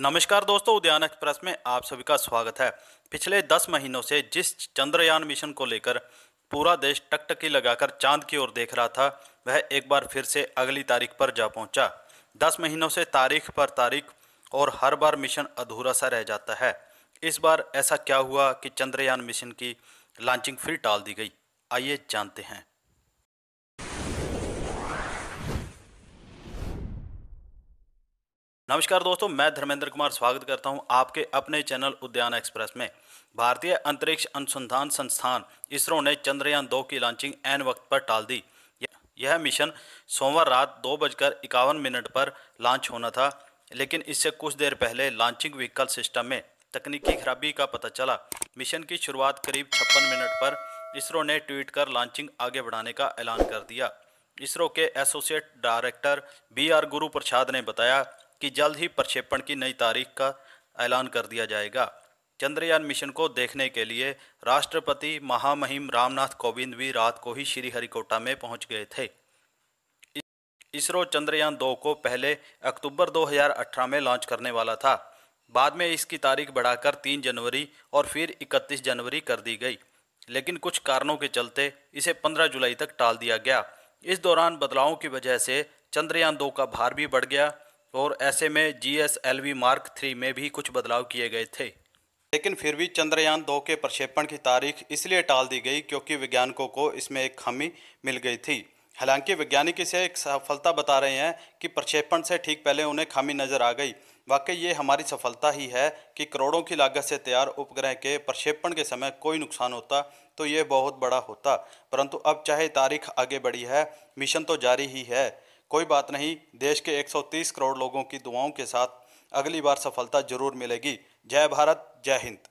नमस्कार दोस्तों उद्यान एक्सप्रेस में आप सभी का स्वागत है पिछले दस महीनों से जिस चंद्रयान मिशन को लेकर पूरा देश टकटकी लगाकर चांद की ओर देख रहा था वह एक बार फिर से अगली तारीख पर जा पहुंचा दस महीनों से तारीख पर तारीख और हर बार मिशन अधूरा सा रह जाता है इस बार ऐसा क्या हुआ कि चंद्रयान मिशन की लॉन्चिंग फिर टाल दी गई आइए जानते हैं नमस्कार दोस्तों मैं धर्मेंद्र कुमार स्वागत करता हूं आपके अपने चैनल उद्यान एक्सप्रेस में भारतीय अंतरिक्ष अनुसंधान संस्थान इसरो ने चंद्रयान दो की लॉन्चिंग एन वक्त पर टाल दी यह मिशन सोमवार रात दो बजकर इक्यावन मिनट पर लॉन्च होना था लेकिन इससे कुछ देर पहले लॉन्चिंग व्हीकल सिस्टम में तकनीकी खराबी का पता चला मिशन की शुरुआत करीब छप्पन मिनट पर इसरो ने ट्वीट कर लॉन्चिंग आगे बढ़ाने का ऐलान कर दिया इसरो के एसोसिएट डायरेक्टर बी आर गुरु प्रसाद ने बताया कि जल्द ही प्रक्षेपण की नई तारीख का ऐलान कर दिया जाएगा चंद्रयान मिशन को देखने के लिए राष्ट्रपति महामहिम रामनाथ कोविंद भी रात को ही श्रीहरिकोटा में पहुंच गए थे इसरो चंद्रयान दो को पहले अक्टूबर 2018 में लॉन्च करने वाला था बाद में इसकी तारीख बढ़ाकर 3 जनवरी और फिर 31 जनवरी कर दी गई लेकिन कुछ कारणों के चलते इसे 15 जुलाई तक टाल दिया गया इस दौरान बदलावों की वजह से चंद्रयान दो का भार भी बढ़ गया और ऐसे में G S L V mark three में भी कुछ बदलाव किए गए थे लेकिन फिर भी चंद्रयान दो के प्रक्षेपण की तारीख इसलिए टाल दी गई क्योंकि वैज्ञानिकों को इसमें एक खामी मिल गई थी हालांकि वैज्ञानिक इसे एक सफलता बता रहे हैं कि प्रक्षेपण से ठीक पहले उन्हें खामी नजर आ गई वाकई ये हमारी सफलता ही है कि करोड़ों की लागत से तैयार उपग्रह के प्रक्षेपण के समय कोई नुकसान होता तो ये बहुत बड़ा होता परंतु अब चाहे तारीख आगे बढ़ी है मिशन तो जारी ही है कोई बात नहीं देश के 130 करोड़ लोगों की दुआओं के साथ अगली बार सफलता जरूर मिलेगी जय भारत जय हिंद